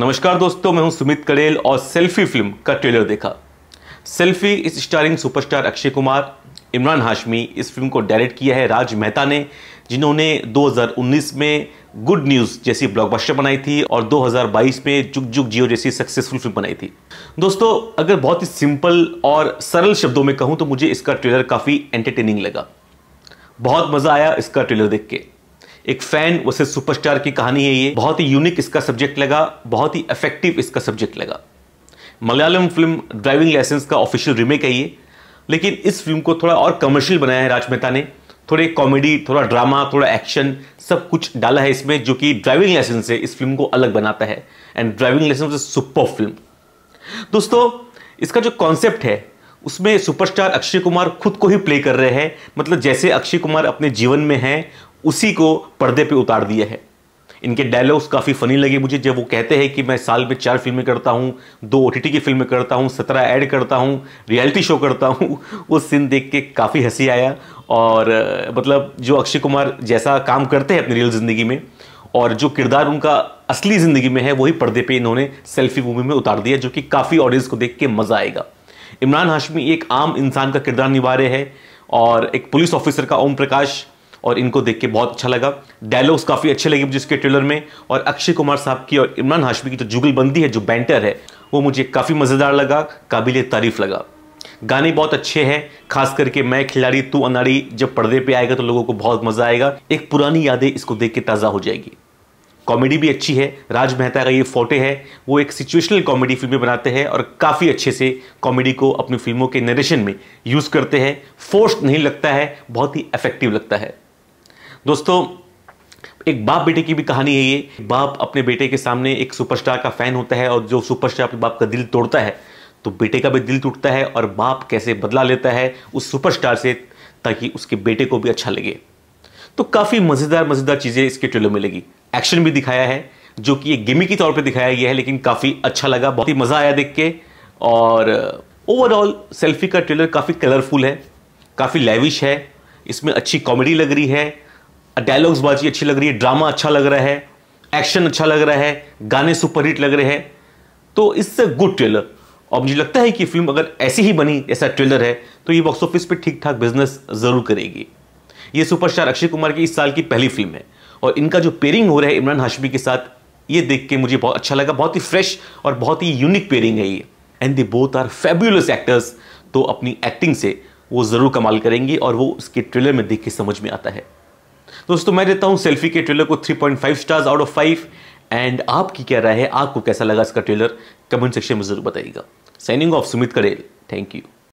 नमस्कार दोस्तों मैं हूं सुमित कड़ेल और सेल्फी फिल्म का ट्रेलर देखा सेल्फी इस स्टारिंग सुपरस्टार अक्षय कुमार इमरान हाशमी इस फिल्म को डायरेक्ट किया है राज मेहता ने जिन्होंने 2019 में गुड न्यूज़ जैसी ब्लॉकबस्टर बनाई थी और 2022 में जुग जुग जियो जैसी सक्सेसफुल फिल्म बनाई थी दोस्तों अगर बहुत ही सिंपल और सरल शब्दों में कहूँ तो मुझे इसका ट्रेलर काफ़ी एंटरटेनिंग लगा बहुत मज़ा आया इसका ट्रेलर देख के एक फैन वैसे सुपरस्टार की कहानी है ये बहुत ही यूनिक इसका सब्जेक्ट लगा बहुत ही इफेक्टिव इसका सब्जेक्ट लगा मलयालम फिल्म ड्राइविंग लाइसेंस का ऑफिशियल रीमेक है ये लेकिन इस फिल्म को थोड़ा और कमर्शियल बनाया है राज मेहता ने थोड़े कॉमेडी थोड़ा ड्रामा थोड़ा एक्शन सब कुछ डाला है इसमें जो कि ड्राइविंग लाइसेंस से इस फिल्म को अलग बनाता है and driving licence is super film दोस्तों इसका जो कॉन्सेप्ट है उसमें सुपरस्टार अक्षय कुमार खुद को ही प्ले कर रहे हैं मतलब जैसे अक्षय कुमार अपने जीवन में हैं उसी को पर्दे पे उतार दिया है इनके डायलॉग्स काफ़ी फनी लगे मुझे जब वो कहते हैं कि मैं साल में चार फिल्में करता हूँ दो ओ की फिल्में करता हूँ सत्रह ऐड करता हूँ रियलिटी शो करता हूँ वो सीन देख के काफ़ी हंसी आया और मतलब जो अक्षय कुमार जैसा काम करते हैं अपनी रियल ज़िंदगी में और जो किरदार उनका असली ज़िंदगी में है वही पर्दे पे इन्होंने सेल्फी मूवी में उतार दिया जो कि काफ़ी ऑडियंस को देख के मज़ा आएगा इमरान हाशमी एक आम इंसान का किरदार निभा रहे हैं और एक पुलिस ऑफिसर का ओम प्रकाश और इनको देख के बहुत अच्छा लगा डायलॉग्स काफ़ी अच्छे लगे मुझे इसके ट्रेलर में और अक्षय कुमार साहब की और इमरान हाशमी की जो जुगलबंदी है जो बैंटर है वो मुझे काफ़ी मज़ेदार लगा काबिल तारीफ़ लगा गाने बहुत अच्छे हैं खास करके मैं खिलाड़ी तू अनाड़ी जब पर्दे पे आएगा तो लोगों को बहुत मज़ा आएगा एक पुरानी यादें इसको देख के ताज़ा हो जाएगी कॉमेडी भी अच्छी है राज मेहता का ये फोटे है वो एक सिचुएशनल कॉमेडी फिल्में बनाते हैं और काफ़ी अच्छे से कॉमेडी को अपनी फिल्मों के नरेशन में यूज़ करते हैं फोर्स नहीं लगता है बहुत ही इफेक्टिव लगता है दोस्तों एक बाप बेटे की भी कहानी है ये बाप अपने बेटे के सामने एक सुपरस्टार का फैन होता है और जो सुपरस्टार अपने बाप का दिल तोड़ता है तो बेटे का भी दिल टूटता है और बाप कैसे बदला लेता है उस सुपरस्टार से ताकि उसके बेटे को भी अच्छा लगे तो काफ़ी मज़ेदार मज़ेदार चीज़ें इसके ट्रेलर में लगी एक्शन भी दिखाया है जो कि एक गेमी के तौर पर दिखाया गया है लेकिन काफ़ी अच्छा लगा बहुत ही मज़ा आया देख के और ओवरऑल सेल्फी का ट्रेलर काफ़ी कलरफुल है काफ़ी लेविश है इसमें अच्छी कॉमेडी लग रही है डायलॉग्स बाजी अच्छी लग रही है ड्रामा अच्छा लग रहा है एक्शन अच्छा लग रहा है गाने सुपरहिट लग रहे हैं तो इससे गुड ट्रेलर और मुझे लगता है कि फिल्म अगर ऐसी ही बनी ऐसा ट्रेलर है तो ये बॉक्स ऑफिस पे ठीक ठाक बिजनेस ज़रूर करेगी ये सुपरस्टार अक्षय कुमार की इस साल की पहली फिल्म है और इनका जो पेयरिंग हो रहा है इमरान हाशमी के साथ ये देख के मुझे बहुत अच्छा लगा बहुत ही फ्रेश और बहुत ही यूनिक पेयरिंग है ये and they both are fabulous actors तो अपनी एक्टिंग से वो ज़रूर कमाल करेंगी और वो उसके ट्रेलर में देख के समझ में आता है दोस्तों मैं देता हूं सेल्फी के ट्रेलर को 3.5 stars out of five and आपकी क्या राय है आपको कैसा लगा इसका ट्रेलर कमेंट सेक्शन में जरूर बताइएगा साइनिंग ऑफ सुमित करेल थैंक यू